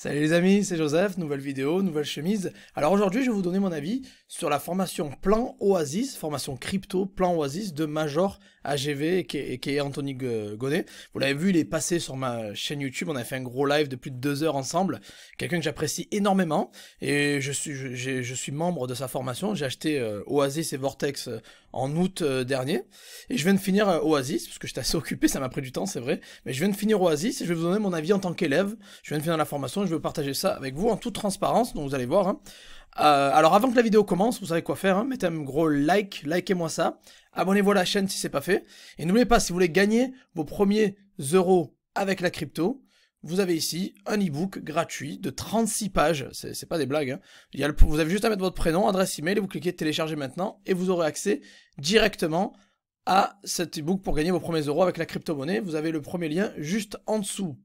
Salut les amis, c'est Joseph, nouvelle vidéo, nouvelle chemise. Alors aujourd'hui, je vais vous donner mon avis sur la formation Plan Oasis, formation crypto Plan Oasis de Major AGV, qui est, Anthony Gonnet. Vous l'avez vu, il est passé sur ma chaîne YouTube. On a fait un gros live de plus de deux heures ensemble. Quelqu'un que j'apprécie énormément. Et je suis, membre de sa formation. J'ai acheté euh, Oasis et Vortex euh, en août euh, dernier. Et je viens de finir Oasis, parce que j'étais assez occupé, ça m'a pris du temps, c'est vrai. Mais je viens de finir Oasis et je vais vous donner mon avis en tant qu'élève. Je viens de finir la formation et je veux partager ça avec vous en toute transparence. Donc vous allez voir. Hein. Euh, alors avant que la vidéo commence, vous savez quoi faire, hein. mettez un gros like, likez-moi ça, abonnez-vous à la chaîne si c'est pas fait, et n'oubliez pas, si vous voulez gagner vos premiers euros avec la crypto, vous avez ici un e-book gratuit de 36 pages, c'est pas des blagues, hein. Il vous avez juste à mettre votre prénom, adresse email, et vous cliquez télécharger maintenant, et vous aurez accès directement à cet ebook pour gagner vos premiers euros avec la crypto-monnaie, vous avez le premier lien juste en dessous.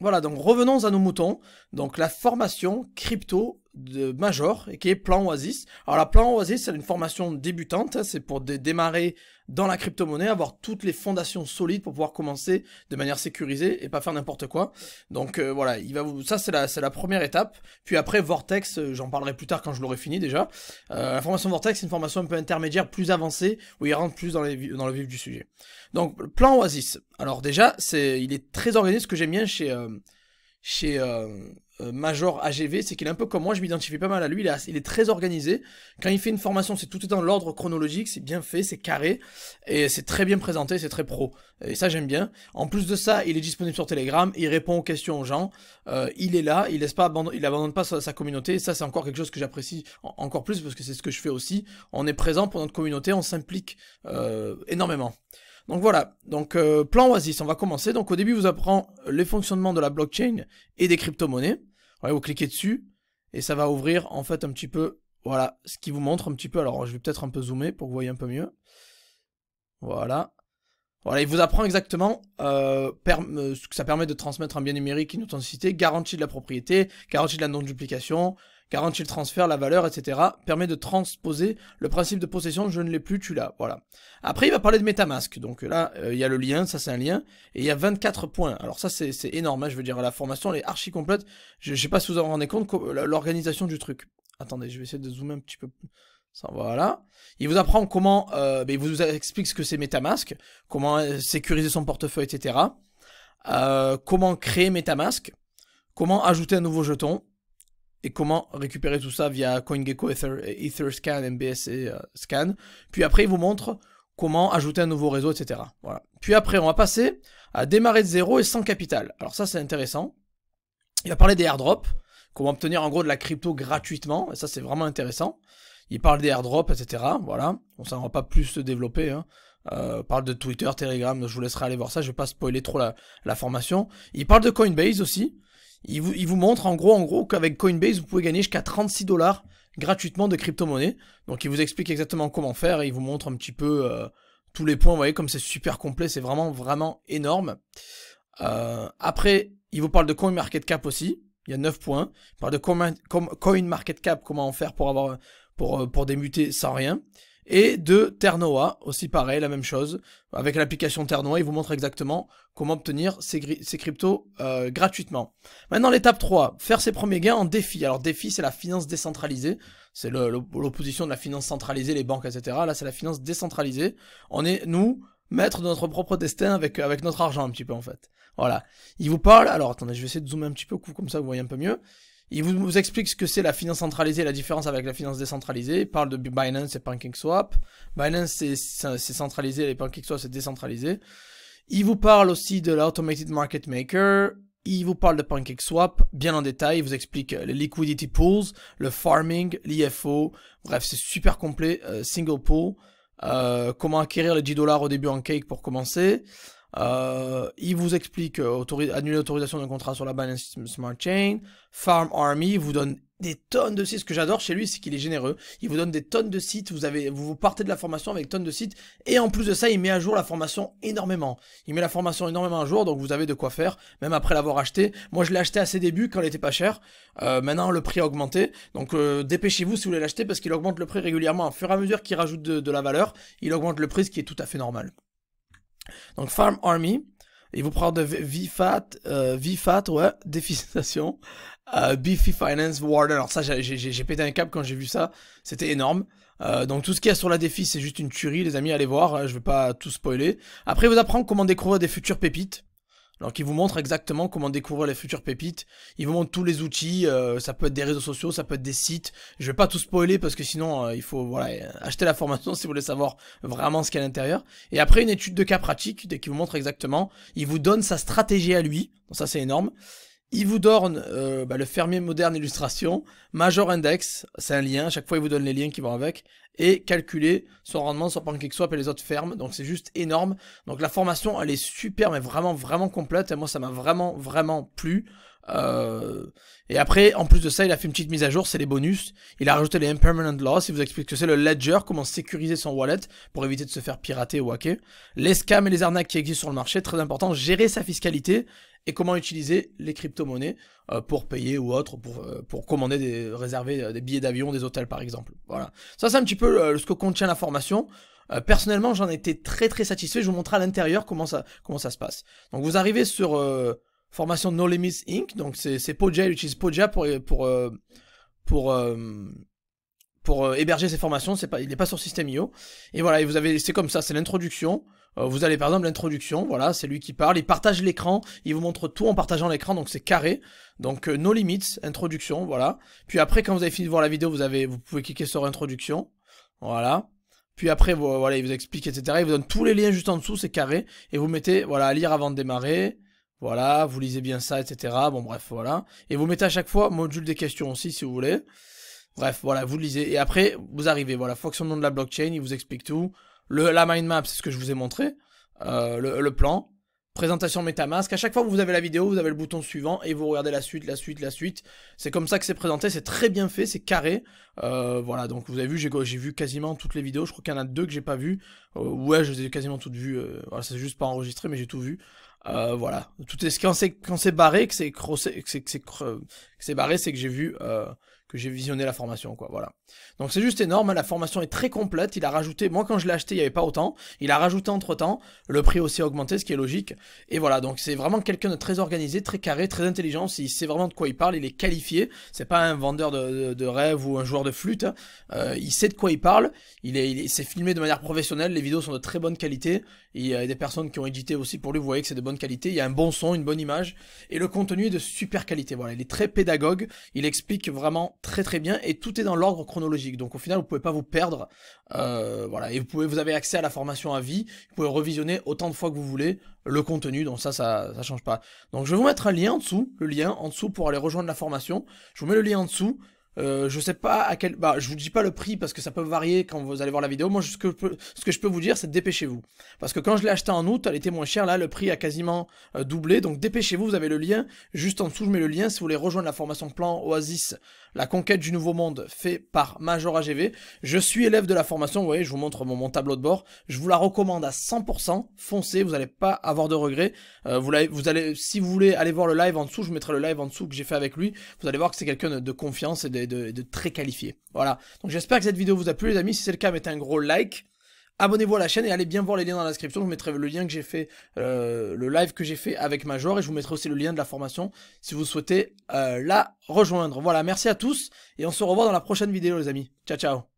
Voilà, donc revenons à nos moutons. Donc la formation crypto de major et qui est Plan Oasis. Alors la Plan Oasis, c'est une formation débutante, hein. c'est pour démarrer dans la crypto-monnaie, avoir toutes les fondations solides pour pouvoir commencer de manière sécurisée et pas faire n'importe quoi. Donc euh, voilà, il va vous... ça c'est la, la première étape. Puis après Vortex, euh, j'en parlerai plus tard quand je l'aurai fini déjà. Euh, la formation Vortex, c'est une formation un peu intermédiaire, plus avancée, où il rentre plus dans, les, dans le vif du sujet. Donc Plan Oasis. Alors déjà, c'est il est très organisé, ce que j'aime bien chez chez euh, Major AGV, c'est qu'il est un peu comme moi, je m'identifie pas mal à lui, il est, il est, très organisé. Quand il fait une formation, c'est tout est dans l'ordre chronologique, c'est bien fait, c'est carré, et c'est très bien présenté, c'est très pro. Et ça j'aime bien. En plus de ça, il est disponible sur Telegram, il répond aux questions aux gens, euh, il est là, il laisse pas il abandonne pas sa, communauté, ça c'est encore quelque chose que j'apprécie encore plus, parce que c'est ce que je fais aussi. On est présent pour notre communauté, on s'implique euh, énormément. Donc voilà, donc euh, plan Oasis, on va commencer. Donc au début, vous apprend les fonctionnements de la blockchain et des crypto-monnaies. vous cliquez dessus et ça va ouvrir en fait un petit peu, voilà, ce qui vous montre un petit peu. Alors je vais peut-être un peu zoomer pour que vous voyez un peu mieux. Voilà. Voilà, il vous apprend exactement euh, euh, ce que ça permet de transmettre un bien numérique, une authenticité, garantie de la propriété, garantie de la non-duplication, Garantie le transfert, la valeur, etc. permet de transposer le principe de possession, je ne l'ai plus, tu l'as. Voilà. Après, il va parler de Metamask. Donc euh, là, euh, il y a le lien, ça c'est un lien. Et il y a 24 points. Alors ça, c'est énorme. Hein, je veux dire, la formation, elle est archi complète. Je ne sais pas si vous en rendez compte, l'organisation du truc. Attendez, je vais essayer de zoomer un petit peu Ça, voilà. Il vous apprend comment, euh, ben, il vous explique ce que c'est Metamask, comment sécuriser son portefeuille, etc. comment créer Metamask, comment ajouter un nouveau jeton, et comment récupérer tout ça via CoinGecko, Ether, EtherScan, MBSC, et euh, Scan. Puis après, il vous montre comment ajouter un nouveau réseau, etc. Voilà. Puis après, on va passer à démarrer de zéro et sans capital. Alors ça, c'est intéressant. Il va parler des airdrops, comment obtenir en gros de la crypto gratuitement. Et ça, c'est vraiment intéressant. Il parle des airdrops, etc. Voilà. On s'en va pas plus se développer. Hein. Euh, parle de Twitter, Telegram, je vous laisserai aller voir ça, je vais pas spoiler trop la formation. Il parle de Coinbase aussi, il vous, montre en gros, en gros qu'avec Coinbase, vous pouvez gagner jusqu'à 36 dollars gratuitement de crypto-monnaie. Donc il vous explique exactement comment faire et il vous montre un petit peu euh, tous les points. Vous voyez, comme c'est super complet, c'est vraiment, vraiment énorme. Euh, après, il vous parle de CoinMarketCap aussi. Il y a 9 points. Il parle de CoinMarketCap, comment en faire pour avoir pour, euh, pour démuter sans rien et de Ternoa, aussi pareil, la même chose. Avec l'application Ternoa, il vous montre exactement comment obtenir ces, cryptos euh, gratuitement. Maintenant, l'étape 3, faire ses premiers gains en défi. Alors, défi, c'est la finance décentralisée. C'est l'opposition de la finance centralisée, les banques, etc. Là, c'est la finance décentralisée. On est, nous, maîtres de notre propre destin avec, avec notre argent, un petit peu, en fait. Voilà. Il vous parle... Alors, attendez, je vais essayer de zoomer un petit peu, comme ça, vous voyez un peu mieux. Il vous, explique ce que c'est la finance centralisée la différence avec la finance décentralisée. Il parle de Binance et PancakeSwap. Binance, c'est centralisé et PancakeSwap, c'est décentralisé. Il vous parle aussi de l'Automated Market Maker. Il vous parle de PancakeSwap bien en détail. Il vous explique euh, les liquidity pools, le farming, l'IFO. Bref, c'est super complet. Euh, single pool. Euh, comment acquérir les 10 dollars au début en cake pour commencer. Euh, il vous explique euh, annuler l'autorisation d'un contrat sur la Binance Smart Chain. Farm Army vous donne des tonnes de sites. Ce que j'adore chez lui, c'est qu'il est généreux. Il vous donne des tonnes de sites. Vous avez, vous, partez de la formation avec tonnes de sites. Et en plus de ça, il met à jour la formation énormément. Il met la formation énormément à jour, donc vous avez de quoi faire, même après l'avoir acheté. Moi, je l'ai acheté à ses débuts quand elle était pas chère. Euh, maintenant, le prix a augmenté. Donc, dépêchez-vous si vous voulez l'acheter parce qu'il augmente le prix régulièrement. Au fur et à mesure qu'il rajoute de la valeur, il augmente le prix, ce qui est tout à fait normal. Donc Farm Army, il vous prend de VFAT, euh, VFAT, ouais, déficitation, euh, Beefy Finance, Warden. Alors ça, j'ai pété un câble quand j'ai vu ça, c'était énorme. Euh, donc tout ce qu'il y a sur la défi, c'est juste une tuerie, les amis, allez voir, hein, je vais pas tout spoiler. Après, vous apprend comment découvrir des futures pépites. Alors qui vous montre exactement comment découvrir les futures pépites. Il vous montre tous les outils, euh, ça peut être des réseaux sociaux, ça peut être des sites. Je vais pas tout spoiler parce que sinon euh, il faut voilà, euh, acheter la formation si vous voulez savoir vraiment ce qu'il y a à l'intérieur. Et après une étude de cas pratique, dès qu'il vous montre exactement, il vous donne sa stratégie à lui. ça c'est énorme. Il vous donne euh, bah, le fermier moderne illustration, major index, c'est un lien, à chaque fois il vous donne les liens qui vont avec, et calculer son rendement sur soit et les autres fermes, donc c'est juste énorme. Donc la formation elle est super, mais vraiment vraiment complète, et moi ça m'a vraiment vraiment plu. Euh, et après, en plus de ça, il a fait une petite mise à jour, c'est les bonus. Il a rajouté les Impermanent Loss, il vous explique que c'est le ledger, comment sécuriser son wallet pour éviter de se faire pirater ou hacker. Les scams et les arnaques qui existent sur le marché, très important, gérer sa fiscalité et comment utiliser les crypto-monnaies euh, pour payer ou autre, pour, euh, pour commander, des, réserver des billets d'avion, des hôtels par exemple. Voilà. Ça, c'est un petit peu ce que contient la formation personnellement, j'en étais très très satisfait. Je vous montre à l'intérieur comment ça, comment ça se passe. Donc vous arrivez sur, formation No Limits Inc. Donc c'est Poja, il utilise Poja pour pour euh, pour, euh, pour, euh, héberger ses formations. C'est pas, il n'est pas sur System.io. Et voilà, vous avez, c'est comme ça, c'est l'introduction. Vous allez par exemple l'introduction, voilà, c'est lui qui parle, il partage l'écran, il vous montre tout en partageant l'écran, donc c'est carré. Donc No Limits, introduction, voilà. Puis après, quand vous avez fini de voir la vidéo, vous avez, vous pouvez cliquer sur introduction, voilà. Puis après, voilà, il vous explique, etc. Il vous donne tous les liens juste en dessous, c'est carré. Et vous mettez, voilà, à lire avant de démarrer. Voilà, vous lisez bien ça, etc. Bon, bref, voilà. Et vous mettez à chaque fois module des questions aussi, si vous voulez. Bref, voilà, vous lisez. Et après, vous arrivez, voilà, fonctionnement de la blockchain, il vous explique tout. Le, la mind map, c'est ce que je vous ai montré. Euh, le, le, plan présentation MetaMask. À chaque fois que vous avez la vidéo, vous avez le bouton suivant et vous regardez la suite, la suite, la suite. C'est comme ça que c'est présenté, c'est très bien fait, c'est carré. Euh, voilà, donc vous avez vu, j'ai vu quasiment toutes les vidéos. Je crois qu'il y en a deux que j'ai pas vues. Euh, ouais, je les ai quasiment toutes vues. Euh, voilà, c'est juste pas enregistré, mais j'ai tout vu. voilà, tout est quand c'est quand c'est barré, que c'est barré, c'est que j'ai vu que j'ai visionné la formation quoi. Voilà. Donc c'est juste énorme, la formation est très complète, il a rajouté, moi quand je l'ai acheté il n'y avait pas autant, il a rajouté entre temps, le prix aussi a augmenté, ce qui est logique, et voilà, donc c'est vraiment quelqu'un de très organisé, très carré, très intelligent, il sait vraiment de quoi il parle, il est qualifié, c'est pas un vendeur de, rêve ou un joueur de flûte, hein. euh, il sait de quoi il parle, il s'est filmé de manière professionnelle, les vidéos sont de très bonne qualité, euh, il y a des personnes qui ont édité aussi pour lui, vous voyez que c'est de bonne qualité, il y a un bon son, une bonne image, et le contenu est de super qualité, voilà, il est très pédagogue, il explique vraiment très très bien, et tout est dans l'ordre donc au final, vous pouvez pas vous perdre. Euh, voilà, et vous pouvez, vous avez accès à la formation à vie. Vous pouvez revisionner autant de fois que vous voulez le contenu. Donc ça, ça, change pas. Donc je vais vous mettre un lien en dessous, le lien en dessous pour aller rejoindre la formation. Je vous mets le lien en dessous. Euh, je sais pas à quel, bah, je vous dis pas le prix parce que ça peut varier quand vous allez voir la vidéo. Moi, ce que je peux, ce que je peux vous dire, c'est dépêchez-vous. Parce que quand je l'ai acheté en août, elle était moins chère. Là, le prix a quasiment euh, doublé. Donc, dépêchez-vous. Vous avez le lien juste en dessous. Je mets le lien si vous voulez rejoindre la formation plan Oasis la conquête du nouveau monde fait par Major AGV. Je suis élève de la formation, vous voyez, je vous montre mon, tableau de bord. Je vous la recommande à 100%, foncez, vous n'allez pas avoir de regrets. Euh, vous, vous allez, si vous voulez aller voir le live en dessous, je mettrai le live en dessous que j'ai fait avec lui. Vous allez voir que c'est quelqu'un de confiance et de, de très qualifié. Voilà, donc j'espère que cette vidéo vous a plu les amis. Si c'est le cas, mettez un gros like. Abonnez-vous à la chaîne et allez bien voir les liens dans la description. Je vous mettrai le lien que j'ai fait, euh, le live que j'ai fait avec Major et je vous mettrai aussi le lien de la formation si vous souhaitez euh, la rejoindre. Voilà, merci à tous et on se revoit dans la prochaine vidéo les amis. Ciao ciao